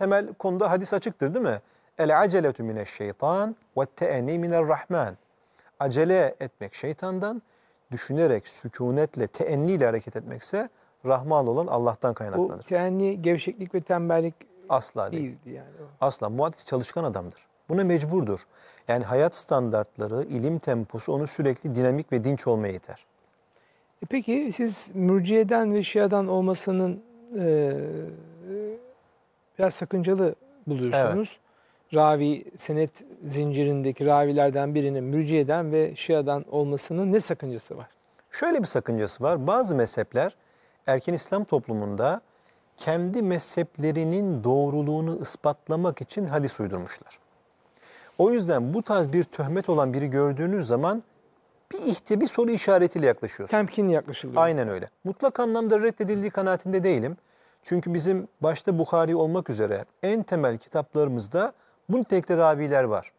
temel konuda hadis açıktır değil mi? El aceletu şeytan, ve te'eni rahman. Acele etmek şeytandan, düşünerek, sükunetle, teenniyle hareket etmekse Rahman olan Allah'tan kaynaklanır. Bu teenni gevşeklik ve tembellik Asla değil. değildi yani. Asla. Muhaddis çalışkan adamdır. Buna mecburdur. Yani hayat standartları, ilim temposu onu sürekli dinamik ve dinç olmaya yeter. E peki siz mürciyeden ve şiadan olmasının e, biraz sakıncalı buluyorsunuz. Evet. Ravi senet zincirindeki ravilerden birinin mürciyeden ve şiadan olmasının ne sakıncası var? Şöyle bir sakıncası var. Bazı mezhepler erken İslam toplumunda kendi mezheplerinin doğruluğunu ispatlamak için hadis uydurmuşlar. O yüzden bu tarz bir töhmet olan biri gördüğünüz zaman bir ihti bir soru işaretiyle yaklaşıyorsunuz. Temkinli yaklaşılıyor. Aynen öyle. Mutlak anlamda reddedildiği kanaatinde değilim. Çünkü bizim başta Bukhari olmak üzere en temel kitaplarımızda bu nitelikte raviler var.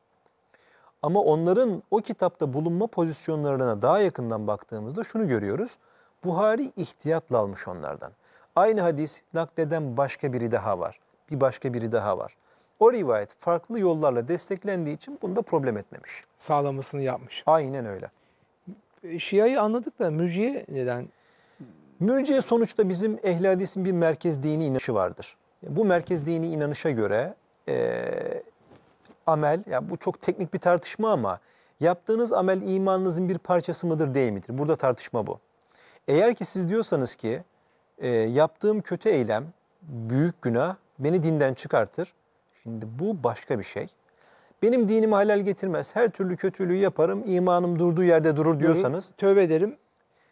Ama onların o kitapta bulunma pozisyonlarına daha yakından baktığımızda şunu görüyoruz. Buhari ihtiyatla almış onlardan. Aynı hadis nakleden başka biri daha var. Bir başka biri daha var. O rivayet farklı yollarla desteklendiği için bunu da problem etmemiş. Sağlamasını yapmış. Aynen öyle. Şia'yı anladık da mürciye neden Mürciye sonuçta bizim ehli hadisin bir merkez dini inanışı vardır. Bu merkez dini inanışa göre e, amel, ya bu çok teknik bir tartışma ama yaptığınız amel imanınızın bir parçası mıdır değil midir? Burada tartışma bu. Eğer ki siz diyorsanız ki e, yaptığım kötü eylem, büyük günah beni dinden çıkartır. Şimdi bu başka bir şey. Benim dinimi halal getirmez, her türlü kötülüğü yaparım, imanım durduğu yerde durur diyorsanız. Tövbe ederim,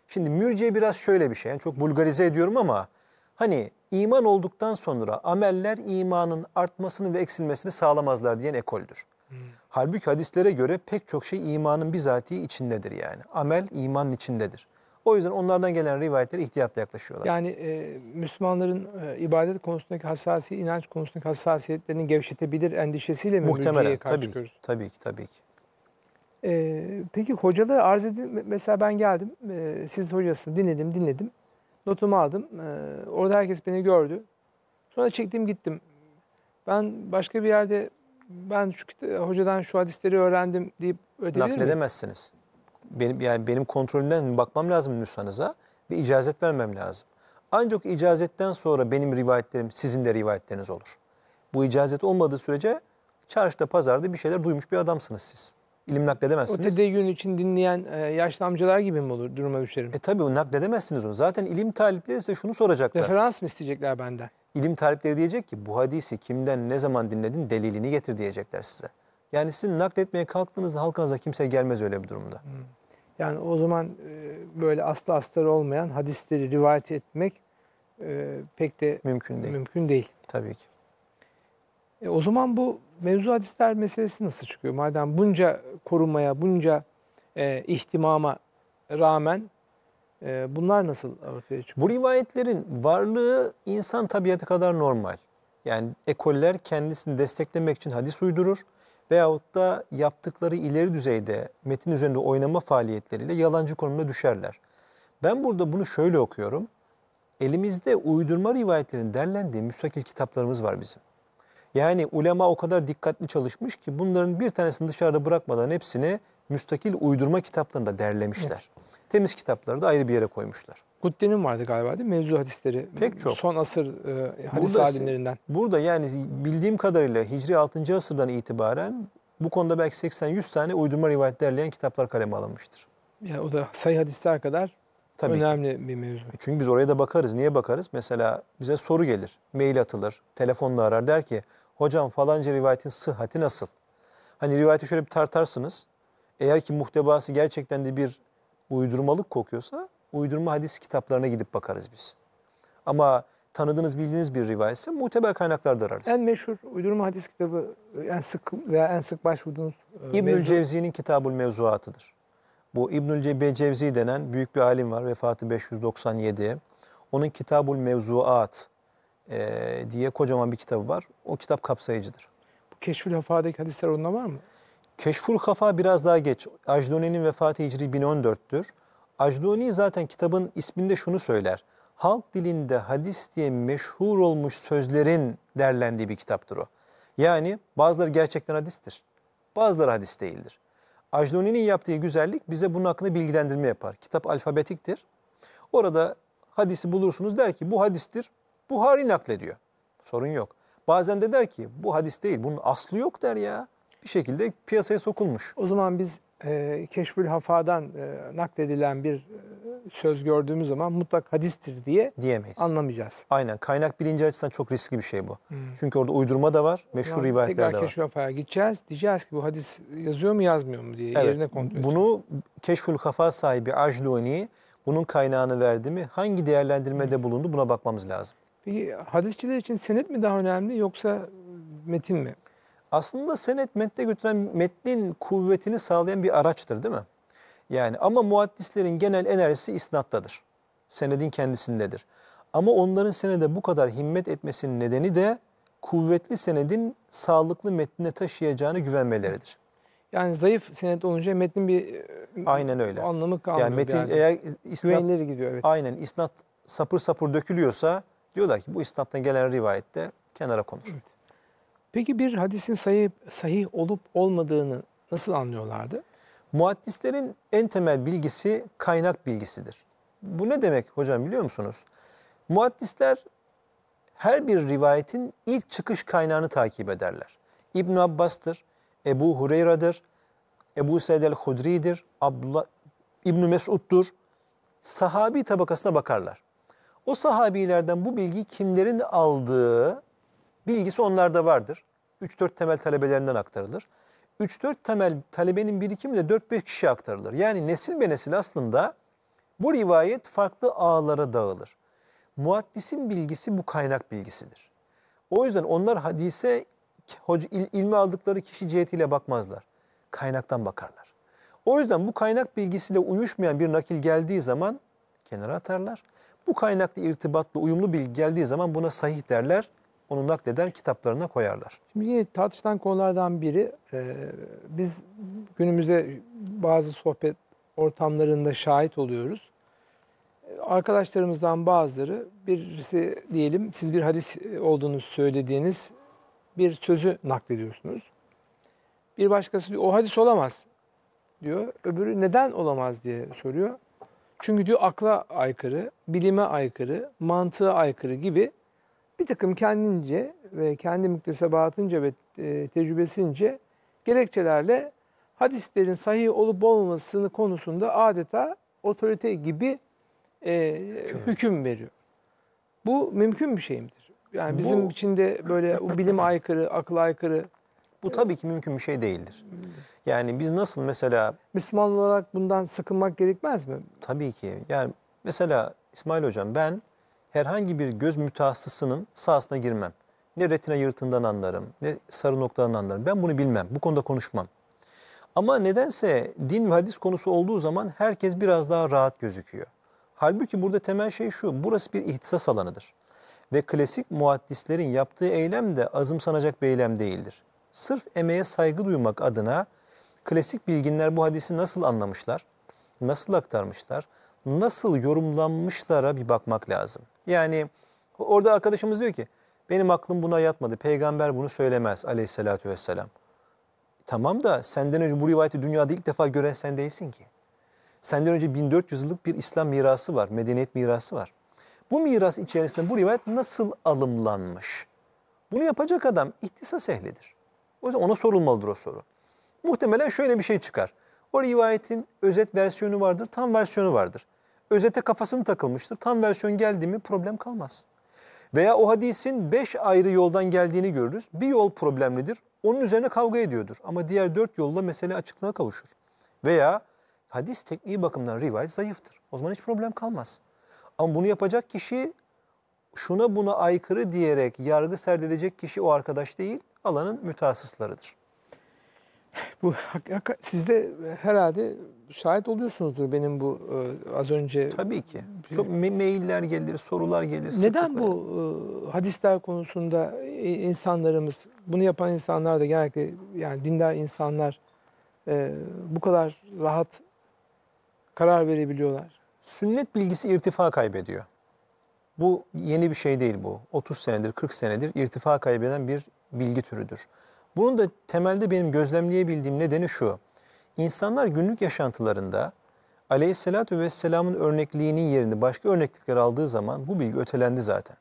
Şimdi mürciye biraz şöyle bir şey. Yani çok bulgarize ediyorum ama hani iman olduktan sonra ameller imanın artmasını ve eksilmesini sağlamazlar diyen ekoldür. Hmm. Halbuki hadislere göre pek çok şey imanın bizatihi içindedir yani. Amel imanın içindedir. O yüzden onlardan gelen rivayetlere ihtiyatla yaklaşıyorlar. Yani e, Müslümanların e, ibadet konusundaki hassasiyet, inanç konusundaki hassasiyetlerini gevşetebilir endişesiyle mi Muhtemelen, karşı tabii, Tabii ki, tabii ki. E, peki hocalara arz edin. Mesela ben geldim. E, siz hocasını dinledim, dinledim. Notumu aldım. E, orada herkes beni gördü. Sonra çektim gittim. Ben başka bir yerde ben şu hocadan şu hadisleri öğrendim deyip ödebilir miyim? Nakledemezsiniz. Benim, yani benim kontrolümden bakmam lazım nüshanıza ve icazet vermem lazım. Ancak icazetten sonra benim rivayetlerim sizin de rivayetleriniz olur. Bu icazet olmadığı sürece çarşıda pazarda bir şeyler duymuş bir adamsınız siz ilim nakledemezsiniz. O tedeyyün için dinleyen e, yaşlı amcalar gibi mi olur duruma düşerim? E tabi, nakledemezsiniz onu. Zaten ilim talipleri ise şunu soracaklar. Referans mı isteyecekler benden? İlim talipleri diyecek ki bu hadisi kimden ne zaman dinledin delilini getir diyecekler size. Yani sizin nakletmeye kalktığınızda halkınıza kimse gelmez öyle bir durumda. Hmm. Yani o zaman e, böyle asla astarı olmayan hadisleri rivayet etmek e, pek de mümkün değil. Mümkün değil. Tabii ki. E, o zaman bu mevzu hadisler meselesi nasıl çıkıyor? Madem bunca korumaya, bunca e, ihtimama rağmen e, bunlar nasıl ortaya çıkıyor? Bu rivayetlerin varlığı insan tabiatı kadar normal. Yani ekoller kendisini desteklemek için hadis uydurur veyahut da yaptıkları ileri düzeyde metin üzerinde oynama faaliyetleriyle yalancı konumda düşerler. Ben burada bunu şöyle okuyorum. Elimizde uydurma rivayetlerin derlendiği müstakil kitaplarımız var bizim. Yani ulema o kadar dikkatli çalışmış ki bunların bir tanesini dışarıda bırakmadan hepsini müstakil uydurma kitaplarında derlemişler. Evet. Temiz kitapları da ayrı bir yere koymuşlar. Gudde'nin vardı galiba değil mi? Mevzu hadisleri. Pek çok. Son asır e, hadis burada, alimlerinden. Burada yani bildiğim kadarıyla Hicri 6. asırdan itibaren bu konuda belki 80-100 tane uydurma rivayet derleyen kitaplar kaleme alınmıştır. Ya yani o da sayı hadisler kadar Tabii Önemli ki. bir mevzu. E çünkü biz oraya da bakarız. Niye bakarız? Mesela bize soru gelir, mail atılır, telefonla arar der ki hocam falanca rivayetin sıhhati nasıl? Hani rivayeti şöyle bir tartarsınız. Eğer ki muhtebası gerçekten de bir uydurmalık kokuyorsa uydurma hadis kitaplarına gidip bakarız biz. Ama tanıdığınız bildiğiniz bir rivayetse muteber kaynaklarda ararız. En meşhur uydurma hadis kitabı en sık veya en sık başvurduğunuz e, İbnül Cevzi'nin Kitabul Mevzuatı'dır. Bu İbnül Cebiye Cevzi denen büyük bir alim var. Vefatı 597. Onun Kitabul Mevzuat e, diye kocaman bir kitabı var. O kitap kapsayıcıdır. Bu Keşfül Hafa'daki hadisler onda var mı? Keşful Hafa biraz daha geç. Ajduni'nin vefatı Hicri 1014'tür. Ajduni zaten kitabın isminde şunu söyler. Halk dilinde hadis diye meşhur olmuş sözlerin derlendiği bir kitaptır o. Yani bazıları gerçekten hadistir. Bazıları hadis değildir. Ajnoni'nin yaptığı güzellik bize bunun hakkında bilgilendirme yapar. Kitap alfabetiktir. Orada hadisi bulursunuz der ki bu hadistir. Buhari naklediyor. Sorun yok. Bazen de der ki bu hadis değil bunun aslı yok der ya. Bir şekilde piyasaya sokulmuş. O zaman biz e, Keşfül Hafa'dan e, nakledilen bir e, söz gördüğümüz zaman mutlak hadistir diye diyemeyiz. anlamayacağız. Aynen. Kaynak bilinci açısından çok riskli bir şey bu. Hmm. Çünkü orada uydurma da var, meşhur yani rivayetler de var. Tekrar Keşfül Hafa'ya gideceğiz. Diyeceğiz ki bu hadis yazıyor mu yazmıyor mu diye evet. yerine kontrol Bunu Keşfül Hafa sahibi Ajluni bunun kaynağını verdi mi? Hangi değerlendirmede hmm. bulundu? Buna bakmamız lazım. Peki hadisçiler için senet mi daha önemli yoksa metin mi? aslında senet metne götüren metnin kuvvetini sağlayan bir araçtır değil mi? Yani ama muaddislerin genel enerjisi isnattadır. Senedin kendisindedir. Ama onların senede bu kadar himmet etmesinin nedeni de kuvvetli senedin sağlıklı metnine taşıyacağını güvenmeleridir. Yani zayıf senet olunca metnin bir e, aynen öyle. anlamı kalmıyor. Yani metin yani. eğer isnat, Güvenilir gidiyor evet. Aynen isnat sapır sapır dökülüyorsa diyorlar ki bu isnattan gelen rivayette kenara konur. Evet. Peki bir hadisin sahih, sahih olup olmadığını nasıl anlıyorlardı? Muhaddislerin en temel bilgisi kaynak bilgisidir. Bu ne demek hocam biliyor musunuz? Muhaddisler her bir rivayetin ilk çıkış kaynağını takip ederler. İbn Abbas'tır, Ebu Hureyra'dır, Ebu Seyyid el-Hudri'dir, Abdullah, ibn Mesud'dur. Sahabi tabakasına bakarlar. O sahabilerden bu bilgi kimlerin aldığı bilgisi onlarda vardır. 3-4 temel talebelerinden aktarılır. 3-4 temel talebenin birikimi de 4-5 kişi aktarılır. Yani nesil be nesil aslında bu rivayet farklı ağlara dağılır. Muaddisin bilgisi bu kaynak bilgisidir. O yüzden onlar hadise il, ilmi aldıkları kişi cihetiyle bakmazlar. Kaynaktan bakarlar. O yüzden bu kaynak bilgisiyle uyuşmayan bir nakil geldiği zaman kenara atarlar. Bu kaynakla irtibatlı uyumlu bilgi geldiği zaman buna sahih derler onu nakleder kitaplarına koyarlar. Şimdi yine tartışılan konulardan biri e, biz günümüzde bazı sohbet ortamlarında şahit oluyoruz. Arkadaşlarımızdan bazıları birisi diyelim siz bir hadis olduğunu söylediğiniz bir sözü naklediyorsunuz. Bir başkası diyor o hadis olamaz diyor. Öbürü neden olamaz diye soruyor. Çünkü diyor akla aykırı, bilime aykırı, mantığa aykırı gibi bir takım kendince ve kendi müktesebatınca ve e, tecrübesince gerekçelerle hadislerin sahih olup olmamasını konusunda adeta otorite gibi e, hüküm. hüküm veriyor. Bu mümkün bir şey midir? Yani bizim bu, içinde böyle bilim aykırı, akıl aykırı. Bu tabii ki mümkün bir şey değildir. Yani biz nasıl mesela... Müslüman olarak bundan sıkınmak gerekmez mi? Tabii ki. Yani mesela İsmail Hocam ben herhangi bir göz mütehassısının sahasına girmem. Ne retina yırtığından anlarım, ne sarı noktadan anlarım. Ben bunu bilmem, bu konuda konuşmam. Ama nedense din ve hadis konusu olduğu zaman herkes biraz daha rahat gözüküyor. Halbuki burada temel şey şu, burası bir ihtisas alanıdır. Ve klasik muaddislerin yaptığı eylem de azımsanacak bir eylem değildir. Sırf emeğe saygı duymak adına klasik bilginler bu hadisi nasıl anlamışlar, nasıl aktarmışlar, nasıl yorumlanmışlara bir bakmak lazım.'' Yani orada arkadaşımız diyor ki benim aklım buna yatmadı. Peygamber bunu söylemez aleyhissalatü vesselam. Tamam da senden önce bu rivayeti dünyada ilk defa gören sen değilsin ki. Senden önce 1400 yıllık bir İslam mirası var, medeniyet mirası var. Bu miras içerisinde bu rivayet nasıl alımlanmış? Bunu yapacak adam ihtisas ehlidir. O yüzden ona sorulmalıdır o soru. Muhtemelen şöyle bir şey çıkar. O rivayetin özet versiyonu vardır, tam versiyonu vardır özete kafasını takılmıştır. Tam versiyon geldi mi problem kalmaz. Veya o hadisin beş ayrı yoldan geldiğini görürüz. Bir yol problemlidir. Onun üzerine kavga ediyordur. Ama diğer dört yolla mesele açıklığa kavuşur. Veya hadis tekniği bakımından rivayet zayıftır. O zaman hiç problem kalmaz. Ama bunu yapacak kişi şuna buna aykırı diyerek yargı serdedecek kişi o arkadaş değil, alanın mütehassıslarıdır. Bu sizde herhalde şahit oluyorsunuzdur benim bu e, az önce. Tabii ki. Çok mailler gelir, sorular gelir. Neden sıklıkla. bu e, hadisler konusunda insanlarımız, bunu yapan insanlar da genellikle yani dindar insanlar e, bu kadar rahat karar verebiliyorlar? Sünnet bilgisi irtifa kaybediyor. Bu yeni bir şey değil bu. 30 senedir, 40 senedir irtifa kaybeden bir bilgi türüdür. Bunun da temelde benim gözlemleyebildiğim nedeni şu. İnsanlar günlük yaşantılarında Aleyhisselatü Vesselam'ın örnekliğinin yerini başka örneklikler aldığı zaman bu bilgi ötelendi zaten.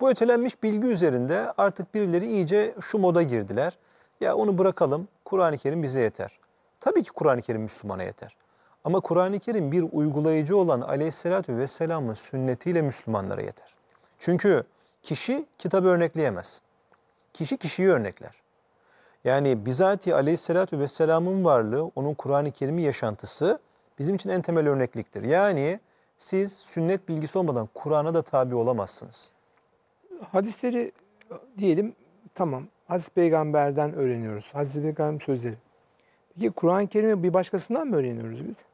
Bu ötelenmiş bilgi üzerinde artık birileri iyice şu moda girdiler. Ya onu bırakalım, Kur'an-ı Kerim bize yeter. Tabii ki Kur'an-ı Kerim Müslümana yeter. Ama Kur'an-ı Kerim bir uygulayıcı olan Aleyhisselatü Vesselam'ın sünnetiyle Müslümanlara yeter. Çünkü kişi kitabı örnekleyemez. Kişi kişiyi örnekler. Yani bizatihi aleyhissalatü vesselamın varlığı, onun Kur'an-ı Kerim'i yaşantısı bizim için en temel örnekliktir. Yani siz sünnet bilgisi olmadan Kur'an'a da tabi olamazsınız. Hadisleri diyelim tamam Hazreti Peygamber'den öğreniyoruz. Hazreti Peygamber'in sözleri. Peki Kur'an-ı Kerim'i bir başkasından mı öğreniyoruz biz?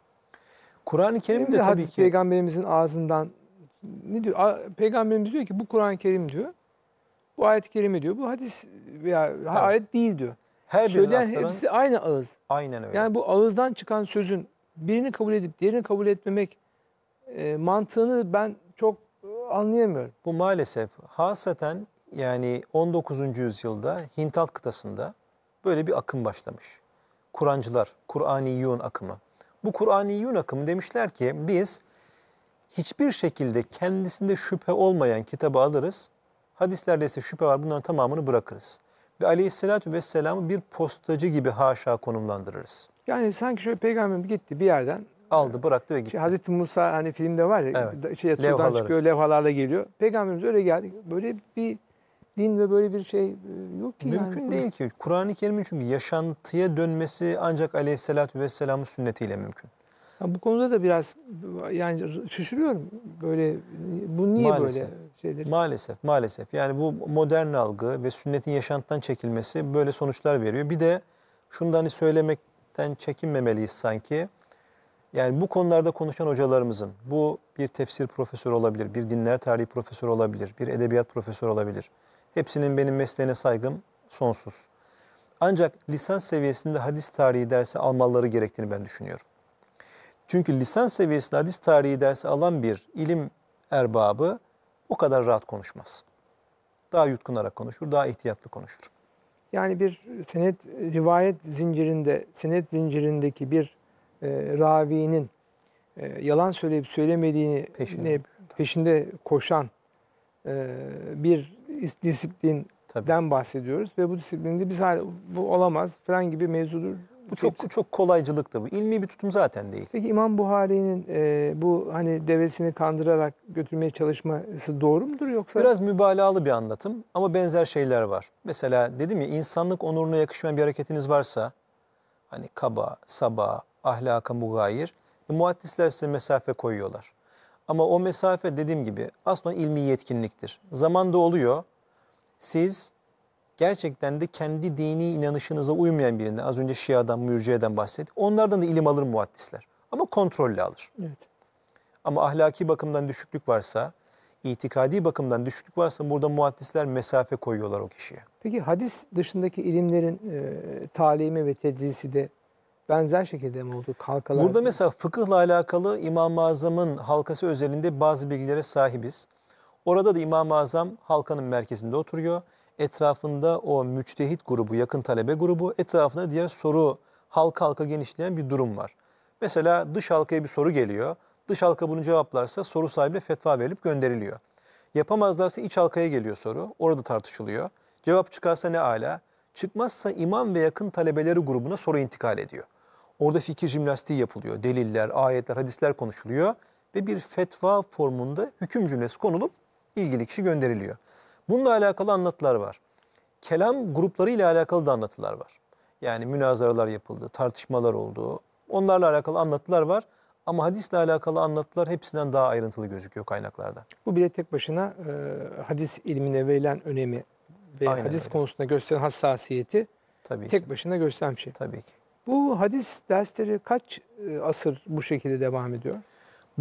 Kur'an-ı Kerim de, de tabii ki... Peygamberimizin ağzından ne diyor? Peygamberimiz diyor ki bu Kur'an-ı Kerim diyor. Bu ayet-i kerime diyor. Bu hadis veya tamam. ayet değil diyor. Her Söyleyen hepsi aynı ağız. Aynen öyle. Yani bu ağızdan çıkan sözün birini kabul edip diğerini kabul etmemek e, mantığını ben çok e, anlayamıyorum. Bu maalesef hasaten yani 19. yüzyılda Hintalt kıtasında böyle bir akım başlamış. Kur'ancılar, Kur'aniyun akımı. Bu Kur'aniyun akımı demişler ki biz hiçbir şekilde kendisinde şüphe olmayan kitabı alırız Hadislerde ise şüphe var bunların tamamını bırakırız. Ve aleyhissalatü vesselam'ı bir postacı gibi haşa konumlandırırız. Yani sanki şöyle peygamber gitti bir yerden. Aldı bıraktı ve şey, gitti. Şey, Hazreti Musa hani filmde var ya evet. şey, levhaları. çıkıyor levhalarla geliyor. Peygamberimiz öyle geldi. Böyle bir din ve böyle bir şey e, yok ki. Mümkün yani. değil ki. Kur'an-ı Kerim'in çünkü yaşantıya dönmesi ancak aleyhissalatü vesselamın sünnetiyle mümkün. Ya bu konuda da biraz yani şaşırıyorum. Böyle bu niye Maalesef. böyle? şeyleri. Maalesef, maalesef. Yani bu modern algı ve sünnetin yaşantıdan çekilmesi böyle sonuçlar veriyor. Bir de şundan hani söylemekten çekinmemeliyiz sanki. Yani bu konularda konuşan hocalarımızın, bu bir tefsir profesörü olabilir, bir dinler tarihi profesörü olabilir, bir edebiyat profesörü olabilir. Hepsinin benim mesleğine saygım sonsuz. Ancak lisans seviyesinde hadis tarihi dersi almaları gerektiğini ben düşünüyorum. Çünkü lisans seviyesinde hadis tarihi dersi alan bir ilim erbabı o kadar rahat konuşmaz. Daha yutkunarak konuşur, daha ihtiyatlı konuşur. Yani bir senet rivayet zincirinde, senet zincirindeki bir e, ravinin e, yalan söyleyip söylemediğini peşinde, peşinde koşan e, bir disiplinden Tabii. bahsediyoruz ve bu disiplinde biz bu olamaz falan gibi mevzudur bu çok çok kolaycılıktır bu. İlmi bir tutum zaten değil. Peki İmam Buhari'nin e, bu hani devesini kandırarak götürmeye çalışması doğru mudur yoksa? Biraz mübalağalı bir anlatım ama benzer şeyler var. Mesela dedim ya insanlık onuruna yakışmayan bir hareketiniz varsa hani kaba, saba, ahlaka mugayir e, muhaddisler size mesafe koyuyorlar. Ama o mesafe dediğim gibi aslında ilmi yetkinliktir. Zaman da oluyor. Siz gerçekten de kendi dini inanışınıza uymayan birinden az önce Şia'dan, Mürciye'den bahsettik. Onlardan da ilim alır muhaddisler ama kontrollü alır. Evet. Ama ahlaki bakımdan düşüklük varsa, itikadi bakımdan düşüklük varsa burada muhaddisler mesafe koyuyorlar o kişiye. Peki hadis dışındaki ilimlerin e, talimi ve tedrisi de benzer şekilde mi oldu? Halkalar burada mesela fıkıhla alakalı İmam-ı Azam'ın halkası özelinde bazı bilgilere sahibiz. Orada da İmam-ı Azam halkanın merkezinde oturuyor etrafında o müçtehit grubu, yakın talebe grubu, etrafında diğer soru halka halka genişleyen bir durum var. Mesela dış halkaya bir soru geliyor. Dış halka bunu cevaplarsa soru sahibine fetva verilip gönderiliyor. Yapamazlarsa iç halkaya geliyor soru. Orada tartışılıyor. Cevap çıkarsa ne ala. Çıkmazsa imam ve yakın talebeleri grubuna soru intikal ediyor. Orada fikir jimnastiği yapılıyor. Deliller, ayetler, hadisler konuşuluyor ve bir fetva formunda hüküm cümlesi konulup ilgili kişi gönderiliyor. Bununla alakalı anlatılar var. Kelam grupları ile alakalı da anlatılar var. Yani münazaralar yapıldı, tartışmalar oldu. Onlarla alakalı anlatılar var. Ama hadisle alakalı anlatılar hepsinden daha ayrıntılı gözüküyor kaynaklarda. Bu bile tek başına e, hadis ilmine verilen önemi ve Aynen hadis öyle. konusunda gösteren hassasiyeti Tabii tek ki. başına gösteren bir şey. Tabii ki. Bu hadis dersleri kaç e, asır bu şekilde devam ediyor?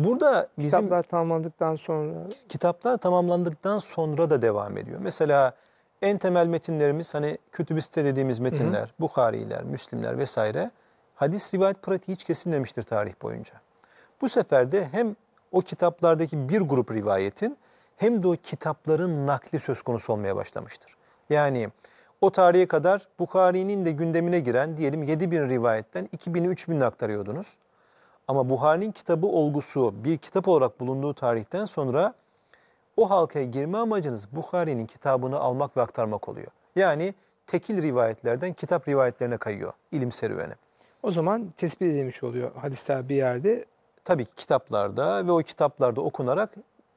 Burada bizim kitaplar tamamlandıktan sonra kitaplar tamamlandıktan sonra da devam ediyor. Mesela en temel metinlerimiz hani kütübiste dediğimiz metinler, Bukhariler, Müslimler vesaire hadis rivayet pratiği hiç kesinlemiştir tarih boyunca. Bu sefer de hem o kitaplardaki bir grup rivayetin hem de o kitapların nakli söz konusu olmaya başlamıştır. Yani o tarihe kadar Bukhari'nin de gündemine giren diyelim 7 bin rivayetten 2000'i 3000'i aktarıyordunuz. Ama Buhari'nin kitabı olgusu bir kitap olarak bulunduğu tarihten sonra o halkaya girme amacınız Buhari'nin kitabını almak ve aktarmak oluyor. Yani tekil rivayetlerden kitap rivayetlerine kayıyor ilim serüveni. O zaman tespit edilmiş oluyor hadisler bir yerde. Tabii ki kitaplarda ve o kitaplarda okunarak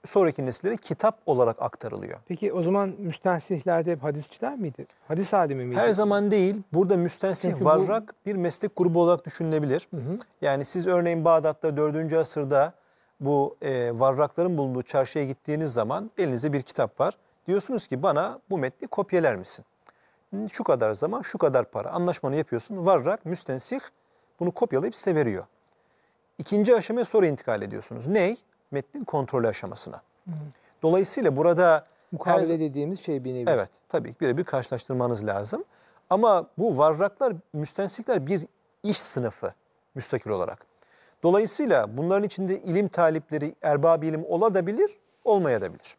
sonraki nesillere kitap olarak aktarılıyor. Peki o zaman müstensihlerde hep hadisçiler miydi? Hadis alimi miydi? Her zaman değil. Burada müstensih Çünkü varrak bu... bir meslek grubu olarak düşünülebilir. Hı hı. Yani siz örneğin Bağdat'ta 4. asırda bu e, varrakların bulunduğu çarşıya gittiğiniz zaman elinizde bir kitap var. Diyorsunuz ki bana bu metni kopyeler misin? Şu kadar zaman, şu kadar para. Anlaşmanı yapıyorsun. Varrak, müstensih bunu kopyalayıp size veriyor. İkinci aşamaya sonra intikal ediyorsunuz. Ney? metnin kontrolü aşamasına. Dolayısıyla burada... Mukabele her... dediğimiz şey bir nevi. Evet, tabii birebir karşılaştırmanız lazım. Ama bu varraklar, müstensikler bir iş sınıfı müstakil olarak. Dolayısıyla bunların içinde ilim talipleri, erbab ilim olabilir, olmayabilir.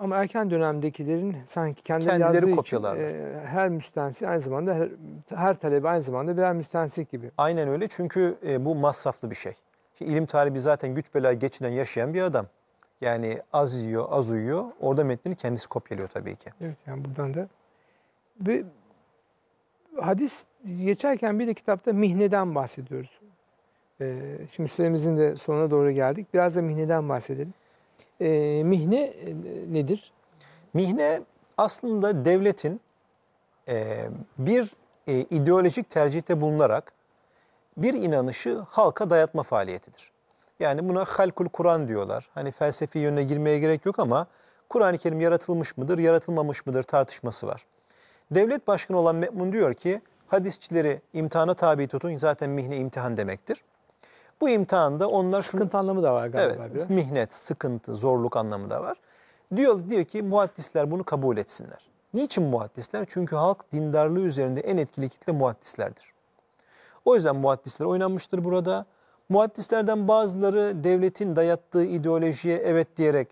Ama erken dönemdekilerin sanki kendileri, kendileri yazdığı için e, her müstensik aynı zamanda her, her talebe aynı zamanda birer müstensik gibi. Aynen öyle çünkü e, bu masraflı bir şey. Ki ilim talibi zaten güç bela geçinen yaşayan bir adam. Yani az yiyor, az uyuyor. Orada metnini kendisi kopyalıyor tabii ki. Evet yani buradan da. Ve hadis geçerken bir de kitapta mihneden bahsediyoruz. Ee, şimdi süremizin de sonuna doğru geldik. Biraz da mihneden bahsedelim. Ee, mihne e, nedir? Mihne aslında devletin e, bir e, ideolojik tercihte bulunarak bir inanışı halka dayatma faaliyetidir. Yani buna halkul Kur'an diyorlar. Hani felsefi yönüne girmeye gerek yok ama Kur'an-ı Kerim yaratılmış mıdır, yaratılmamış mıdır tartışması var. Devlet başkanı olan Me'mun diyor ki hadisçileri imtihana tabi tutun zaten mihne imtihan demektir. Bu imtihanda onlar sıkıntı şunu... anlamı da var galiba evet, biraz. Mihnet, sıkıntı, zorluk anlamı da var. Diyor, diyor ki muhaddisler bunu kabul etsinler. Niçin muhaddisler? Çünkü halk dindarlığı üzerinde en etkili kitle muhaddislerdir. O yüzden muhaddisler oynanmıştır burada. Muhaddislerden bazıları devletin dayattığı ideolojiye evet diyerek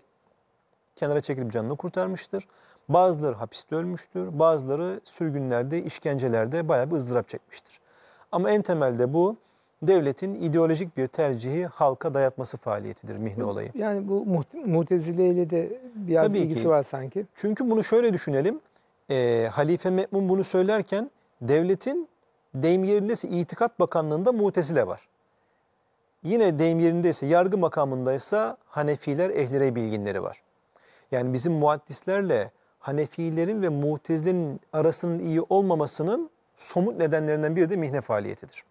kenara çekilip canını kurtarmıştır. Bazıları hapiste ölmüştür. Bazıları sürgünlerde, işkencelerde bayağı bir ızdırap çekmiştir. Ama en temelde bu devletin ideolojik bir tercihi halka dayatması faaliyetidir mihne olayı. Yani bu muht- Mutezile ile de biraz Tabii ilgisi ki. var sanki. Çünkü bunu şöyle düşünelim. E, Halife Me'mun bunu söylerken devletin deyim ise İtikat Bakanlığı'nda Mutezile var. Yine deyim ise yargı makamındaysa Hanefiler, Ehlirey bilginleri var. Yani bizim muaddislerle Hanefilerin ve Mutezile'nin arasının iyi olmamasının somut nedenlerinden biri de mihne faaliyetidir.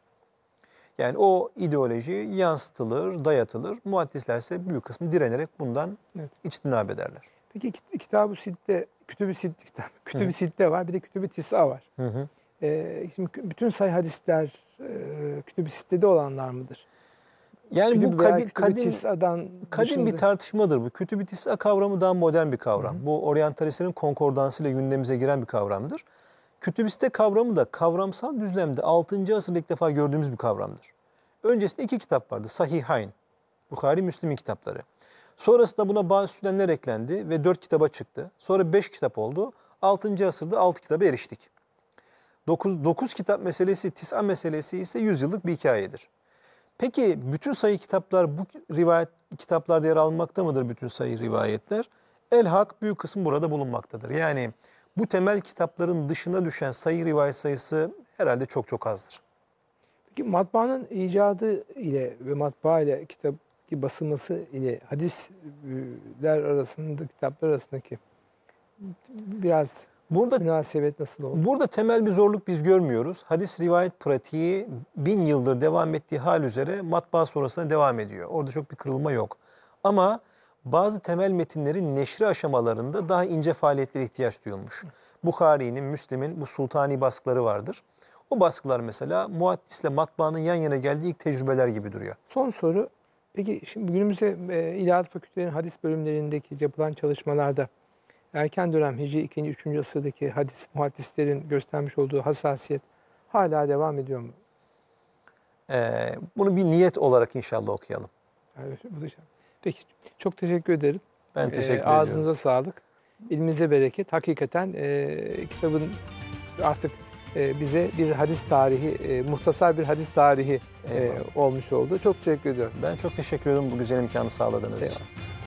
Yani o ideoloji yansıtılır, dayatılır. Muaddisler ise büyük kısmı direnerek bundan evet. içtinab ederler. Peki kitab-ı sitte, kütüb-i sitte, kütüb-i sitte var bir de kütübü tisa var. Hı hı. E, şimdi bütün say hadisler e, kütüb-i sitede olanlar mıdır? Yani kütüb bu kadim, kadim, kadim bir tartışmadır bu. Kütüb-i tis'a kavramı daha modern bir kavram. Hı hı. Bu oryantalistlerin konkordansıyla gündemimize giren bir kavramdır. Kütübiste kavramı da kavramsal düzlemde 6. asırda ilk defa gördüğümüz bir kavramdır. Öncesinde iki kitap vardı. Sahihayn, Bukhari, Müslim'in kitapları. Sonrasında buna bazı sünnenler eklendi ve dört kitaba çıktı. Sonra beş kitap oldu. 6. asırda altı kitaba eriştik. 9, 9 kitap meselesi, tisa meselesi ise 100 yıllık bir hikayedir. Peki bütün sayı kitaplar bu rivayet kitaplarda yer almakta mıdır bütün sayı rivayetler? El hak büyük kısım burada bulunmaktadır. Yani bu temel kitapların dışına düşen sayı rivayet sayısı herhalde çok çok azdır. Peki matbaanın icadı ile ve matbaa ile kitap basılması ile hadisler arasında kitaplar arasındaki biraz Burada münasebet nasıl oldu? Burada temel bir zorluk biz görmüyoruz. Hadis rivayet pratiği bin yıldır devam ettiği hal üzere matbaa sonrasında devam ediyor. Orada çok bir kırılma yok. Ama bazı temel metinlerin neşri aşamalarında daha ince faaliyetlere ihtiyaç duyulmuş. Bukhari'nin, Müslim'in bu sultani baskıları vardır. O baskılar mesela muaddisle matbaanın yan yana geldiği ilk tecrübeler gibi duruyor. Son soru. Peki şimdi günümüzde e, ilahiyat fakültelerinin hadis bölümlerindeki yapılan çalışmalarda erken dönem Hicri 2. 3. asırdaki hadis muhaddislerin göstermiş olduğu hassasiyet hala devam ediyor mu? Ee, bunu bir niyet olarak inşallah okuyalım. Evet, muhteşem. Peki çok teşekkür ederim. Ben ee, teşekkür ee, ediyorum. Ağzınıza sağlık. İlminize bereket. Hakikaten e, kitabın artık e, bize bir hadis tarihi, e, muhtasar bir hadis tarihi e, olmuş oldu. Çok teşekkür ediyorum. Ben çok teşekkür ediyorum bu güzel imkanı sağladığınız Eyvallah. için.